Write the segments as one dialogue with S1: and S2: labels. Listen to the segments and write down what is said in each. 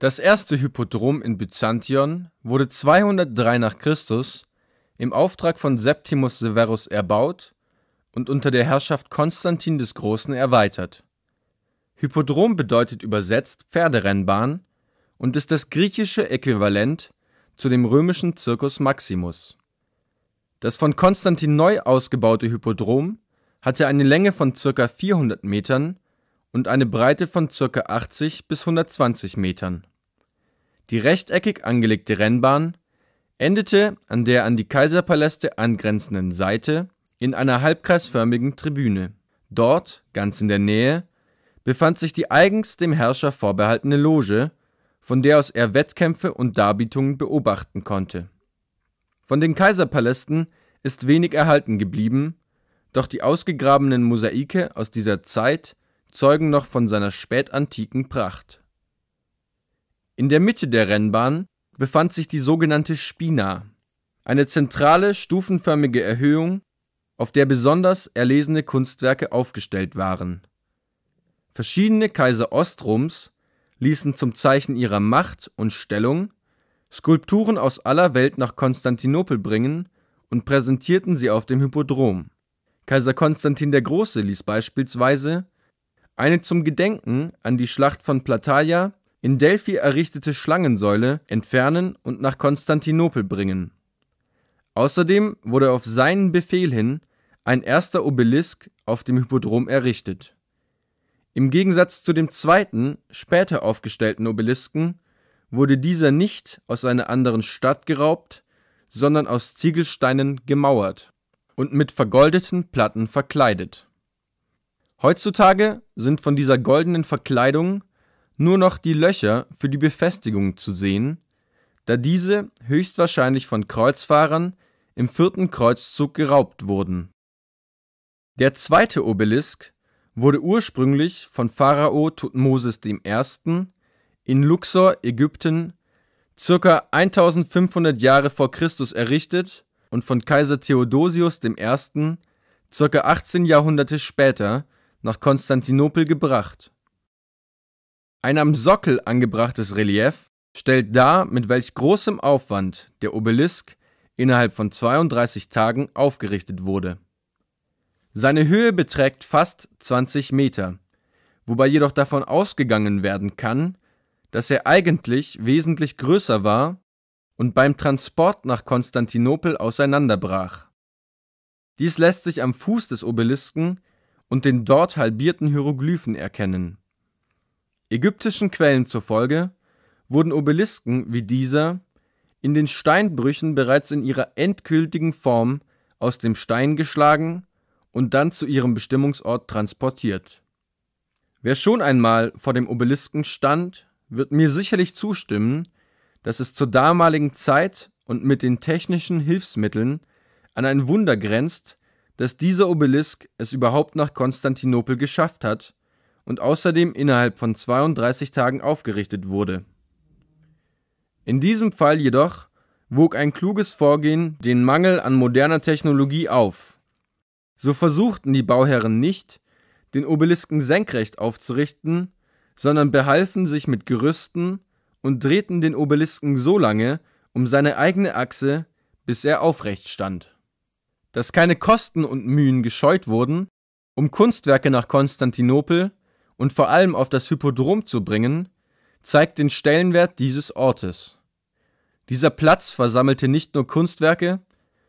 S1: Das erste Hippodrom in Byzantion wurde 203 nach Christus im Auftrag von Septimus Severus erbaut und unter der Herrschaft Konstantin des Großen erweitert Hippodrom bedeutet übersetzt Pferderennbahn und ist das griechische Äquivalent zu dem römischen Circus Maximus. Das von Konstantin neu ausgebaute Hippodrom hatte eine Länge von ca. 400 Metern und eine Breite von ca. 80 bis 120 Metern. Die rechteckig angelegte Rennbahn endete an der an die Kaiserpaläste angrenzenden Seite in einer halbkreisförmigen Tribüne. Dort, ganz in der Nähe, befand sich die eigens dem Herrscher vorbehaltene Loge, von der aus er Wettkämpfe und Darbietungen beobachten konnte. Von den Kaiserpalästen ist wenig erhalten geblieben, doch die ausgegrabenen Mosaike aus dieser Zeit zeugen noch von seiner spätantiken Pracht. In der Mitte der Rennbahn befand sich die sogenannte Spina, eine zentrale stufenförmige Erhöhung, auf der besonders erlesene Kunstwerke aufgestellt waren Verschiedene Kaiser Ostroms ließen zum Zeichen ihrer Macht und Stellung Skulpturen aus aller Welt nach Konstantinopel bringen und präsentierten sie auf dem Hippodrom. Kaiser Konstantin der Große ließ beispielsweise eine zum Gedenken an die Schlacht von Plataia in Delphi errichtete Schlangensäule entfernen und nach Konstantinopel bringen. Außerdem wurde auf seinen Befehl hin ein erster Obelisk auf dem Hippodrom errichtet im Gegensatz zu dem zweiten, später aufgestellten Obelisken wurde dieser nicht aus einer anderen Stadt geraubt, sondern aus Ziegelsteinen gemauert und mit vergoldeten Platten verkleidet. Heutzutage sind von dieser goldenen Verkleidung nur noch die Löcher für die Befestigung zu sehen, da diese höchstwahrscheinlich von Kreuzfahrern im vierten Kreuzzug geraubt wurden. Der zweite Obelisk wurde ursprünglich von Pharao Tutmosis I. in Luxor, Ägypten, ca. 1500 Jahre v. Chr. errichtet und von Kaiser Theodosius I. ca. 18 Jahrhunderte später nach Konstantinopel gebracht. Ein am Sockel angebrachtes Relief stellt dar, mit welch großem Aufwand der Obelisk innerhalb von 32 Tagen aufgerichtet wurde seine Höhe beträgt fast 20 Meter, wobei jedoch davon ausgegangen werden kann, dass er eigentlich wesentlich größer war und beim Transport nach Konstantinopel auseinanderbrach. Dies lässt sich am Fuß des Obelisken und den dort halbierten Hieroglyphen erkennen. Ägyptischen Quellen zufolge wurden Obelisken wie dieser in den Steinbrüchen bereits in ihrer endgültigen Form aus dem Stein geschlagen und dann zu ihrem Bestimmungsort transportiert. Wer schon einmal vor dem Obelisken stand, wird mir sicherlich zustimmen, dass es zur damaligen Zeit und mit den technischen Hilfsmitteln an ein Wunder grenzt, dass dieser Obelisk es überhaupt nach Konstantinopel geschafft hat und außerdem innerhalb von 32 Tagen aufgerichtet wurde. In diesem Fall jedoch wog ein kluges Vorgehen den Mangel an moderner Technologie auf so versuchten die Bauherren nicht, den Obelisken senkrecht aufzurichten, sondern behalfen sich mit Gerüsten und drehten den Obelisken so lange um seine eigene Achse, bis er aufrecht stand. Dass keine Kosten und Mühen gescheut wurden, um Kunstwerke nach Konstantinopel und vor allem auf das Hippodrom zu bringen, zeigt den Stellenwert dieses Ortes. Dieser Platz versammelte nicht nur Kunstwerke,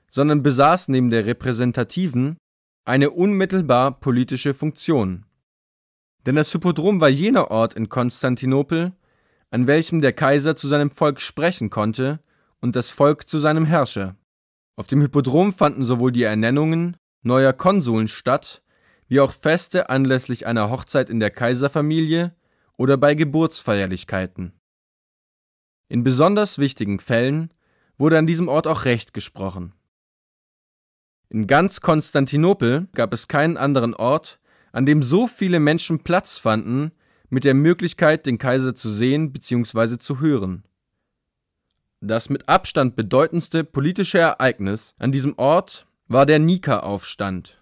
S1: sondern besaß neben der repräsentativen eine unmittelbar politische Funktion. Denn das Hippodrom war jener Ort in Konstantinopel, an welchem der Kaiser zu seinem Volk sprechen konnte und das Volk zu seinem Herrscher. Auf dem Hippodrom fanden sowohl die Ernennungen neuer Konsuln statt, wie auch Feste anlässlich einer Hochzeit in der Kaiserfamilie oder bei Geburtsfeierlichkeiten. In besonders wichtigen Fällen wurde an diesem Ort auch Recht gesprochen in ganz Konstantinopel gab es keinen anderen Ort, an dem so viele Menschen Platz fanden, mit der Möglichkeit, den Kaiser zu sehen bzw. zu hören. Das mit Abstand bedeutendste politische Ereignis an diesem Ort war der Nika-Aufstand.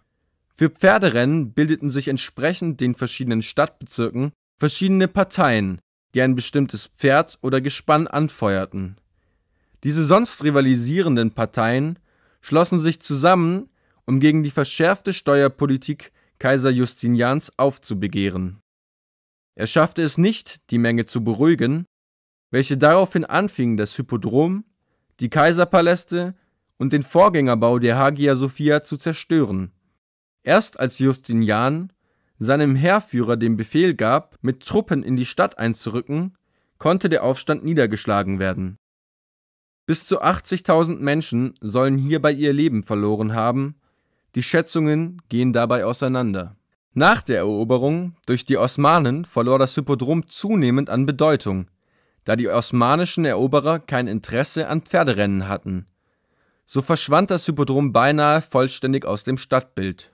S1: Für Pferderennen bildeten sich entsprechend den verschiedenen Stadtbezirken verschiedene Parteien, die ein bestimmtes Pferd oder Gespann anfeuerten. Diese sonst rivalisierenden Parteien schlossen sich zusammen, um gegen die verschärfte Steuerpolitik Kaiser Justinians aufzubegehren. Er schaffte es nicht, die Menge zu beruhigen, welche daraufhin anfing, das Hippodrom, die Kaiserpaläste und den Vorgängerbau der Hagia Sophia zu zerstören. Erst als Justinian seinem Heerführer den Befehl gab, mit Truppen in die Stadt einzurücken, konnte der Aufstand niedergeschlagen werden bis zu 80.000 Menschen sollen hierbei ihr Leben verloren haben, die Schätzungen gehen dabei auseinander. Nach der Eroberung durch die Osmanen verlor das Hippodrom zunehmend an Bedeutung, da die osmanischen Eroberer kein Interesse an Pferderennen hatten. So verschwand das Hippodrom beinahe vollständig aus dem Stadtbild